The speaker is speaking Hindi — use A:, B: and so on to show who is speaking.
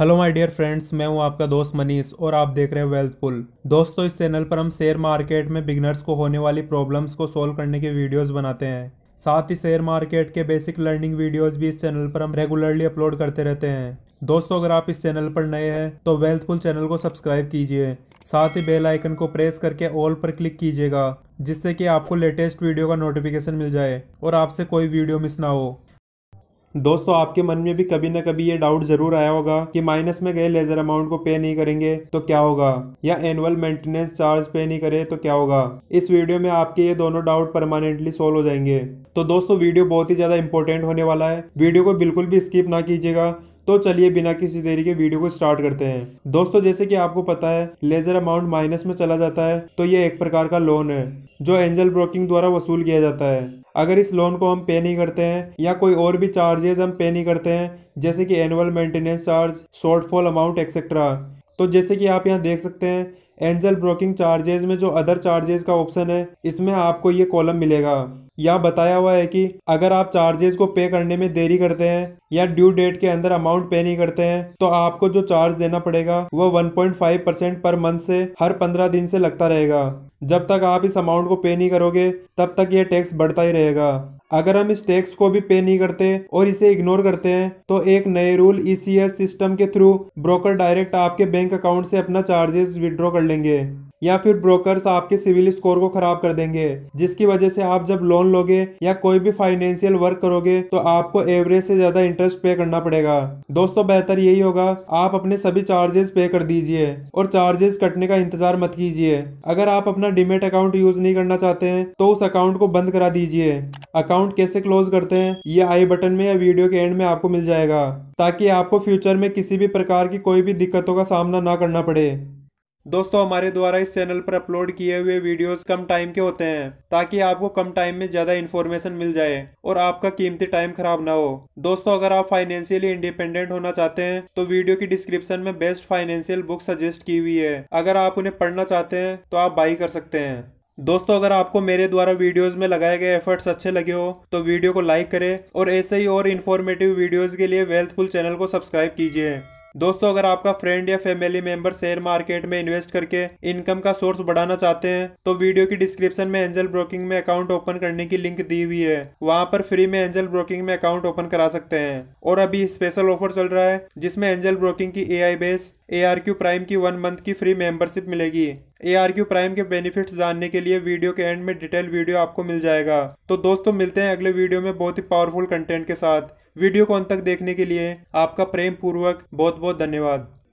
A: हेलो माय डियर फ्रेंड्स मैं हूं आपका दोस्त मनीष और आप देख रहे हैं वेल्थ पुल दोस्तों इस चैनल पर हम शेयर मार्केट में बिगनर्स को होने वाली प्रॉब्लम्स को सोल्व करने के वीडियोस बनाते हैं साथ ही शेयर मार्केट के बेसिक लर्निंग वीडियोस भी इस चैनल पर हम रेगुलरली अपलोड करते रहते हैं दोस्तों अगर आप इस चैनल पर नए हैं तो वेल्थफुल चैनल को सब्सक्राइब कीजिए साथ ही बेल आइकन को प्रेस करके ऑल पर क्लिक कीजिएगा जिससे कि आपको लेटेस्ट वीडियो का नोटिफिकेशन मिल जाए और आपसे कोई वीडियो मिस ना हो दोस्तों आपके मन में भी कभी ना कभी ये डाउट जरूर आया होगा कि माइनस में गए लेजर अमाउंट को पे नहीं करेंगे तो क्या होगा या एनुअल मेंटेनेंस चार्ज पे नहीं करे तो क्या होगा इस वीडियो में आपके ये दोनों डाउट परमानेंटली सोल्व हो जाएंगे तो दोस्तों वीडियो बहुत ही ज्यादा इंपॉर्टेंट होने वाला है वीडियो को बिल्कुल भी स्किप ना कीजिएगा तो चलिए बिना किसी देरी के वीडियो को स्टार्ट करते हैं दोस्तों जैसे कि आपको पता है लेजर अमाउंट माइनस में चला जाता है तो ये एक प्रकार का लोन है जो एंजल ब्रोकिंग द्वारा वसूल किया जाता है अगर इस लोन को हम पे नहीं करते हैं या कोई और भी चार्जेज हम पे नहीं करते हैं जैसे कि annual maintenance charge shortfall amount etcetera तो जैसे कि आप यहाँ देख सकते हैं एंजल ब्रोकिंग चार्जेज में जो अदर चार्जेज का ऑप्शन है इसमें आपको ये कॉलम मिलेगा यहाँ बताया हुआ है कि अगर आप चार्जेस को पे करने में देरी करते हैं या ड्यू डेट के अंदर अमाउंट पे नहीं करते हैं तो आपको जो चार्ज देना पड़ेगा वह 1.5 परसेंट पर मंथ से हर 15 दिन से लगता रहेगा जब तक आप इस अमाउंट को पे नहीं करोगे तब तक यह टैक्स बढ़ता ही रहेगा अगर हम इस टैक्स को भी पे नहीं करते और इसे इग्नोर करते हैं तो एक नए रूल ई सिस्टम के थ्रू ब्रोकर डायरेक्ट आपके बैंक अकाउंट से अपना चार्जेस विड्रॉ कर लेंगे या फिर ब्रोकर आपके सिविल स्कोर को खराब कर देंगे जिसकी वजह से आप जब लोन लोगे या कोई भी फाइनेंशियल वर्क करोगे तो आपको एवरेज से ज्यादा इंटरेस्ट पे करना पड़ेगा दोस्तों बेहतर यही होगा आप अपने सभी चार्जेस पे कर दीजिए और चार्जेस कटने का इंतजार मत कीजिए अगर आप अपना डिमेट अकाउंट यूज नहीं करना चाहते हैं तो उस अकाउंट को बंद करा दीजिए अकाउंट कैसे क्लोज करते हैं ये आई बटन में या वीडियो के एंड में आपको मिल जाएगा ताकि आपको फ्यूचर में किसी भी प्रकार की कोई भी दिक्कतों का सामना ना करना पड़े दोस्तों हमारे द्वारा इस चैनल पर अपलोड किए हुए वीडियोस कम टाइम के होते हैं ताकि आपको कम टाइम में ज़्यादा इन्फॉर्मेशन मिल जाए और आपका कीमती टाइम खराब ना हो दोस्तों अगर आप फाइनेंशियली इंडिपेंडेंट होना चाहते हैं तो वीडियो की डिस्क्रिप्शन में बेस्ट फाइनेंशियल बुक सजेस्ट की हुई है अगर आप उन्हें पढ़ना चाहते हैं तो आप बाई कर सकते हैं दोस्तों अगर आपको मेरे द्वारा वीडियोस में लगाए गए एफर्ट्स अच्छे लगे हो तो वीडियो को लाइक करें और ऐसे ही और इन्फॉर्मेटिव वीडियोस के लिए वेल्थफुल चैनल को सब्सक्राइब कीजिए दोस्तों अगर आपका फ्रेंड या फैमिली मेंबर शेयर मार्केट में इन्वेस्ट करके इनकम का सोर्स बढ़ाना चाहते हैं तो वीडियो की डिस्क्रिप्शन में एंजल ब्रोकिंग में अकाउंट ओपन करने की लिंक दी हुई है वहां पर फ्री में एंजल ब्रोकिंग में अकाउंट ओपन करा सकते हैं और अभी स्पेशल ऑफर चल रहा है जिसमें एंजल ब्रोकिंग की A I base A prime की वन मंथ की फ्री मेंबरशिप मिलेगी ए प्राइम के बेनिफिट जानने के लिए वीडियो के एंड में डिटेल वीडियो आपको मिल जाएगा तो दोस्तों मिलते हैं अगले वीडियो में बहुत ही पावरफुल कंटेंट के साथ वीडियो को अंत तक देखने के लिए आपका प्रेम पूर्वक बहुत बहुत धन्यवाद